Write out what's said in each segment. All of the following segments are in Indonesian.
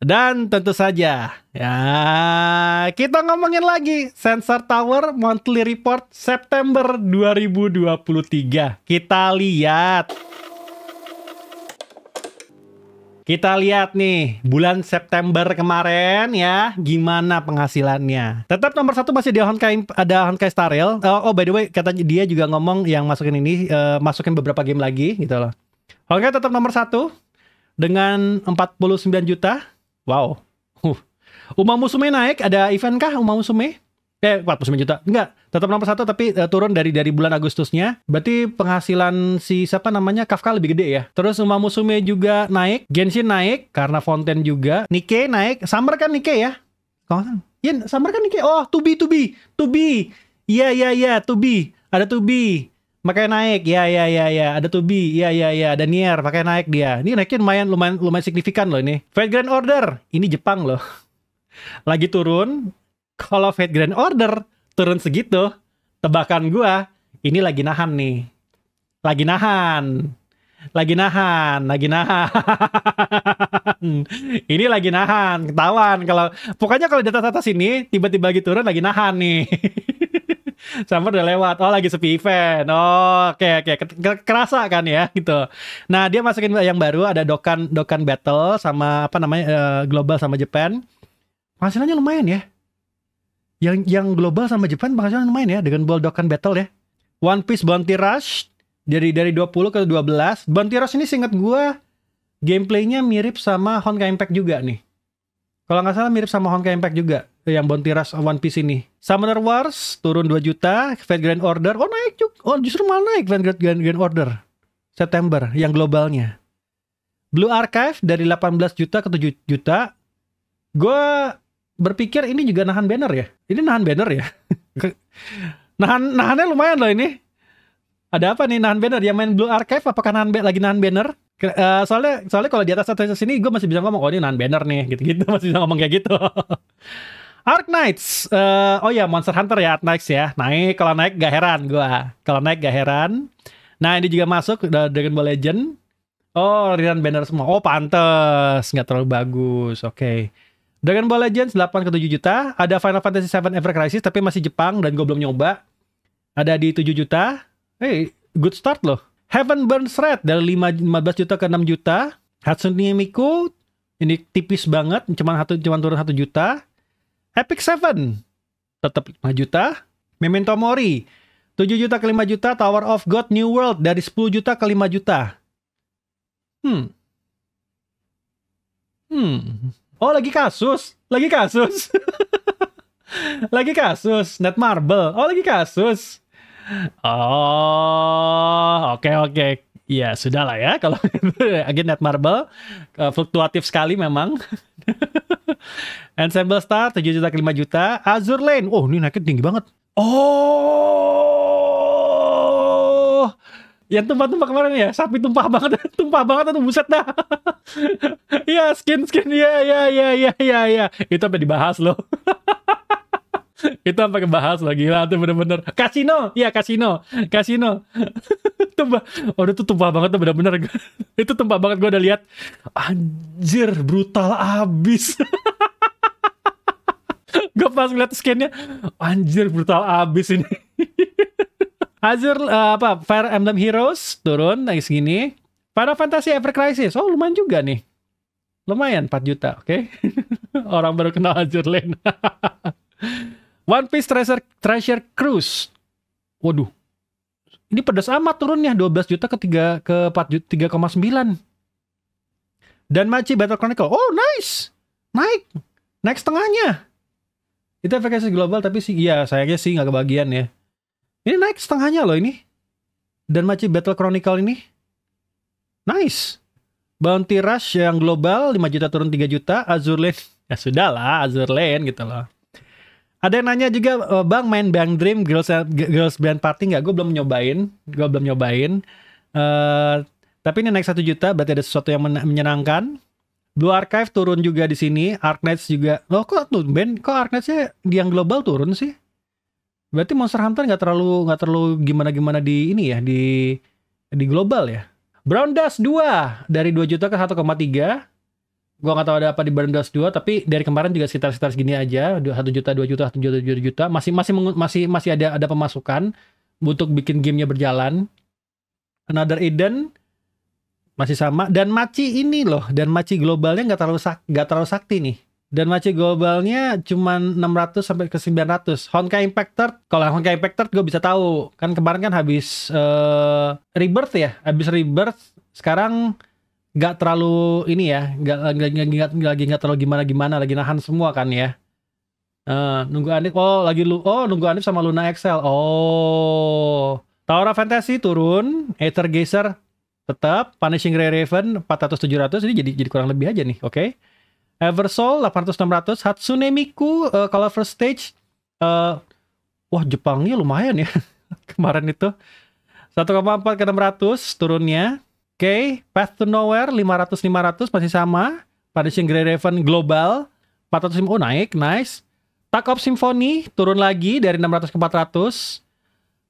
Dan tentu saja, ya kita ngomongin lagi Sensor Tower Monthly Report September 2023. Kita lihat. Kita lihat nih, bulan September kemarin ya, gimana penghasilannya. Tetap nomor satu masih di Honkai, ada Honkai Star Rail. Oh, oh by the way, katanya dia juga ngomong yang masukin ini, uh, masukin beberapa game lagi gitu loh. Honkai tetap nomor satu dengan 49 juta. Wow. Huh. Uma Musume naik, ada event kah Uma Musume? Eh, 49 juta. Enggak, tetap nomor satu tapi uh, turun dari dari bulan Agustusnya. Berarti penghasilan si siapa namanya Kafka lebih gede ya. Terus umamusume Musume juga naik, Genshin naik karena Fonten juga. Nike naik, Summer kan Nike ya? Kok? Yen, iya, Summer kan Nike. Oh, To Be To Be. To Be. Iya, yeah, iya, yeah, iya, yeah, To Be. Ada To Be pakai naik ya ya ya ya ada Tubi ya ya ya ada Nier pakai naik dia ini naiknya lumayan lumayan lumayan signifikan loh ini Fate Grand Order ini Jepang loh lagi turun kalau Fate Grand Order turun segitu tebakan gua ini lagi nahan nih lagi nahan lagi nahan, lagi nahan. ini lagi nahan, ketahuan kalau pokoknya kalau di atas atas ini tiba-tiba lagi turun lagi nahan nih. Summer udah lewat. Oh, lagi sepi event. Oh, oke okay, oke. Okay. Kerasa kan ya gitu. Nah, dia masukin yang baru ada Dokan Dokan Battle sama apa namanya uh, Global sama Japan. Penghasilannya lumayan ya. Yang yang Global sama Japan penghasilannya lumayan ya dengan Ball Dokan Battle ya. One Piece Bounty Rush dari dari 20 ke 12. Bounty Rush ini singkat gue, gameplaynya mirip sama Honkai Impact juga nih. Kalau nggak salah mirip sama Honkai Impact juga yang rush One Piece ini. Summoner Wars turun 2 juta, Fate Grand Order oh naik cuk. Oh justru malah naik Fate Grand, Grand, Grand Order September yang globalnya. Blue Archive dari 18 juta ke 7 juta. Gue berpikir ini juga nahan banner ya. Ini nahan banner ya. nahan nahannya lumayan loh ini. Ada apa nih nahan banner? Yang main Blue Archive apakah nahan lagi nahan banner? Uh, soalnya soalnya kalau di atas atas sini gue masih bisa ngomong oh ini nahan banner nih gitu-gitu masih bisa ngomong kayak gitu. Ark Knights. Uh, oh ya Monster Hunter ya Ark Knights ya. Naik kalau naik gak heran gua. Kalau naik gak heran. Nah, ini juga masuk Dragon Ball Legend. Oh, Rian Banner semua. Oh, pantes. Nggak terlalu bagus. Oke. Okay. Dragon Ball Legends 8 ke 7 juta. Ada Final Fantasy 7 Ever Crisis tapi masih Jepang dan gue belum nyoba. Ada di 7 juta. Hey, good start loh. Heaven Burns Red dari 5, 15 juta ke 6 juta. Hatsune Miku ini tipis banget, cuma satu cuma turun 1 juta. Epic Seven tetap 5 juta. Memento Mori 7 juta ke 5 juta. Tower of God New World dari 10 juta ke 5 juta. Hmm. Hmm. Oh lagi kasus. Lagi kasus. lagi kasus. Net Marble. Oh lagi kasus. Oh, oke okay, oke. Okay. Ya, sudahlah ya. Kalau agen net marble, fluktuatif sekali memang. Ensemble Star 7 juta ke 5 juta. Azur Lane. Oh, ini naiknya tinggi banget. Oh. Yang tumpah-tumpah kemarin ya, sapi tumpah banget, tumpah banget atau buset dah. ya, skin skin ya ya ya ya ya ya. Itu sampai dibahas loh. itu sampai kebahas lagi lah tuh bener-bener kasino ya kasino kasino tumpah oh itu tumpah banget tuh bener-bener itu tumpah banget gue udah lihat anjir brutal abis gue pas ngeliat skinnya anjir brutal abis ini anjir uh, eh, apa Fire Emblem Heroes turun naik segini Final Fantasy Ever Crisis oh lumayan juga nih lumayan 4 juta oke okay? orang baru kenal anjir Lane One Piece Treasure Treasure Cruise waduh ini pedas amat turunnya 12 juta ke 3 ke 4 3,9 dan Machi Battle Chronicle oh nice naik naik setengahnya itu efekasi global tapi sih iya sayangnya sih nggak kebagian ya. Ini naik setengahnya loh ini. Dan macam Battle Chronicle ini. Nice. Bounty Rush yang global 5 juta turun 3 juta, Azure Lane. Ya sudah lah, Azure Lane gitu loh. Ada yang nanya juga, eh, Bang main Bang Dream Girls Girls Band Party nggak? Gue belum nyobain, gue belum nyobain. Uh, tapi ini naik satu juta, berarti ada sesuatu yang menyenangkan. Blue Archive turun juga di sini, Arknights juga. Loh kok tuh Ben, kok Arknights-nya yang global turun sih? Berarti Monster Hunter nggak terlalu nggak terlalu gimana-gimana di ini ya, di di global ya. Brown Dust 2 dari 2 juta ke 1,3. Gua nggak tahu ada apa di Brown Dust 2, tapi dari kemarin juga sekitar-sekitar segini aja, 1 juta, 2 juta, 1 juta, 2 juta, masih masih masih masih ada ada pemasukan untuk bikin gamenya berjalan. Another Eden masih sama dan maci ini loh dan maci globalnya nggak terlalu sak gak terlalu sakti nih dan maci globalnya cuma 600 sampai ke 900 ratus Impact Third kalau Honka Impact Third gue bisa tahu kan kemarin kan habis uh, Rebirth ya habis Rebirth sekarang nggak terlalu ini ya nggak lagi nggak terlalu gimana gimana lagi nahan semua kan ya uh, nunggu Anif oh lagi lu oh nunggu Anif sama Luna excel oh Taura Fantasy turun Aether Geyser Tetap Punishing Ray Raven 400 700 ini jadi jadi kurang lebih aja nih, oke. Okay? Eversoul 800 600 Hatsune Miku uh, First Stage uh, wah Jepangnya lumayan ya kemarin itu 1,4 ke 600 turunnya. Oke, okay. Path to Nowhere 500 500 masih sama. Punishing Grey Raven Global 400 oh naik, nice. Takop Symphony turun lagi dari 600 ke 400.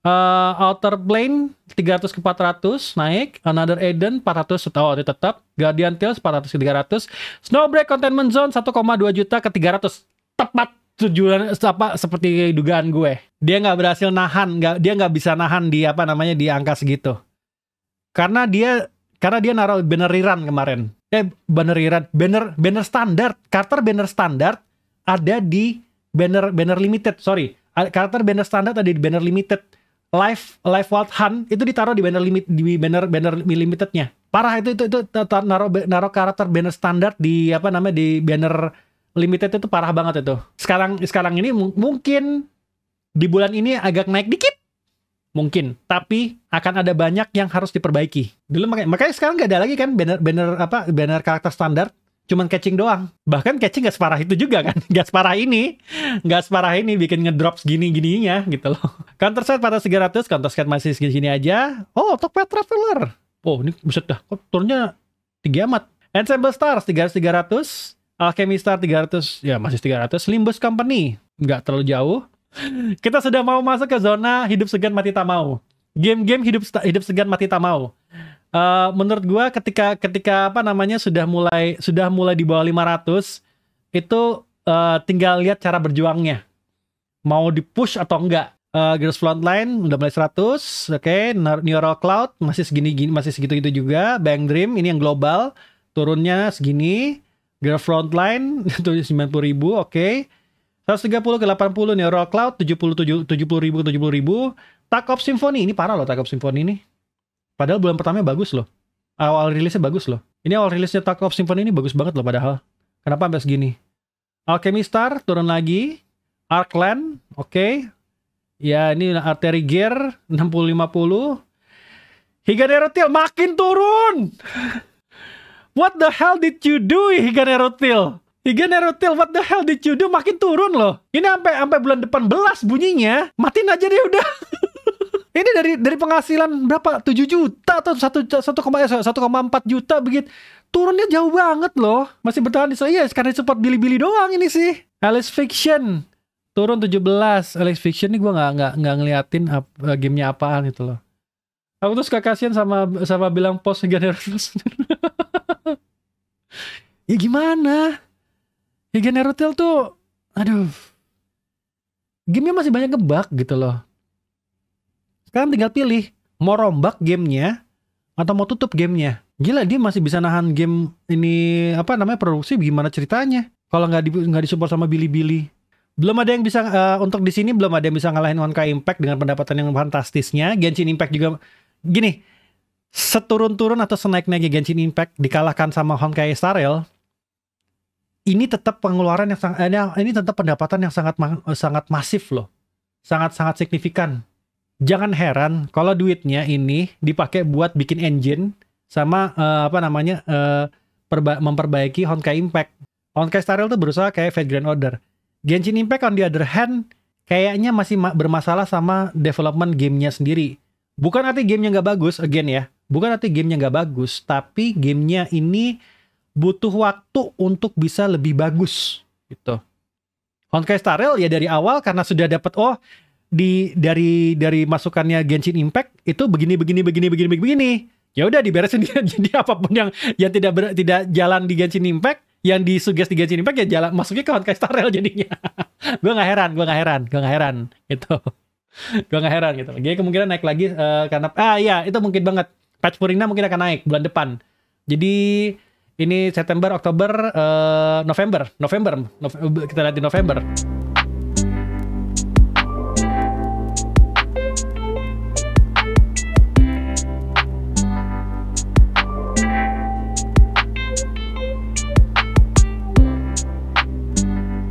Uh, eh, Outer Plane 300 ke 400 naik, Another Eden 400 oh, itu tetap, Guardian Tales 400 ke 300, Snowbreak Containment Zone 1,2 juta ke 300. Tepat tujuan apa seperti dugaan gue. Dia nggak berhasil nahan, nggak dia nggak bisa nahan di apa namanya di angka segitu. Karena dia karena dia naruh banner rerun kemarin. Eh banner rerun, banner banner standar, Carter banner standar ada di banner banner limited, sorry. Carter banner standar ada di banner limited live live wild hunt itu ditaruh di banner limit di banner banner limitednya parah itu itu itu naruh naruh karakter banner standar di apa namanya di banner limited itu parah banget itu sekarang sekarang ini mungkin di bulan ini agak naik dikit mungkin tapi akan ada banyak yang harus diperbaiki dulu makanya, makanya sekarang nggak ada lagi kan banner banner apa banner karakter standar cuman catching doang. Bahkan catching gak separah itu juga kan. Gak separah ini. Gak separah ini bikin ngedrop segini-gininya gitu loh. Counter set pada 300, counter set masih segini-sini aja. Oh, top pet Traveler. Oh, ini buset dah. Kok turunnya tinggi amat. Ensemble Stars 300-300. Alchemy Star 300, ya masih 300. Limbus Company, nggak terlalu jauh. Kita sudah mau masuk ke zona hidup segan mati tak mau. Game-game hidup hidup segan mati tak mau uh, menurut gua ketika ketika apa namanya sudah mulai sudah mulai di bawah 500 itu uh, tinggal lihat cara berjuangnya. Mau di push atau enggak. Uh, eh, front line udah mulai 100, oke, okay. Neural Cloud masih segini-gini, masih segitu itu juga. bank Dream ini yang global turunnya segini. Gears Frontline itu 90 ribu, oke. Okay. 130 ke 80 Neural Cloud 77 70 ribu 70 ribu. Takop Symphony ini parah loh Takop Symphony ini. Padahal bulan pertamanya bagus loh. Awal rilisnya bagus loh. Ini awal rilisnya Talk of Symphony ini bagus banget loh padahal. Kenapa sampai segini? Alchemy Star turun lagi. Arkland, oke. Okay. Ya ini Arteri Gear 6050. Higanero Till makin turun. what the hell did you do Higanero Till? Higanero Till, what the hell did you do? Makin turun loh. Ini sampai sampai bulan depan belas bunyinya. Matiin aja deh udah. Ini dari dari penghasilan berapa? 7 juta atau eh, satu koma empat juta begitu. Turunnya jauh banget loh. Masih bertahan di saya karena support beli-beli doang ini sih. Alice Fiction turun 17. Alice Fiction ini gue nggak nggak nggak ngeliatin ap, eh, gamenya apaan itu loh. Aku tuh suka kasihan sama sama bilang post Generus. ya gimana? Ya Generutil tuh aduh. Gamenya masih banyak kebak gitu loh sekarang tinggal pilih mau rombak gamenya atau mau tutup gamenya. Gila dia masih bisa nahan game ini apa namanya produksi gimana ceritanya? Kalau nggak di nggak disupport sama Billy Billy. Belum ada yang bisa uh, untuk di sini belum ada yang bisa ngalahin Honkai Impact dengan pendapatan yang fantastisnya. Genshin Impact juga gini seturun-turun atau senaik-naiknya Genshin Impact dikalahkan sama Honkai Star Rail ini tetap pengeluaran yang sangat eh, ini tetap pendapatan yang sangat sangat masif loh sangat sangat signifikan jangan heran kalau duitnya ini dipakai buat bikin engine sama uh, apa namanya uh, memperbaiki Honkai Impact. Honkai Star Rail tuh berusaha kayak Fate Grand Order. Genshin Impact on the other hand kayaknya masih ma bermasalah sama development gamenya sendiri. Bukan arti gamenya nggak bagus, again ya. Bukan arti gamenya nggak bagus, tapi gamenya ini butuh waktu untuk bisa lebih bagus gitu. Honkai Star Rail ya dari awal karena sudah dapat oh di dari dari masukannya Genshin Impact itu begini begini begini begini begini ya udah diberesin dia jadi apapun yang yang tidak ber, tidak jalan di Genshin Impact yang disuges di Genshin Impact ya jalan masuknya ke Honkai Star Rail jadinya gue nggak heran gua nggak heran gua nggak heran gitu Gua nggak heran gitu jadi kemungkinan naik lagi uh, karena ah iya itu mungkin banget patch Purina mungkin akan naik bulan depan jadi ini September Oktober uh, November November Nove kita lihat di November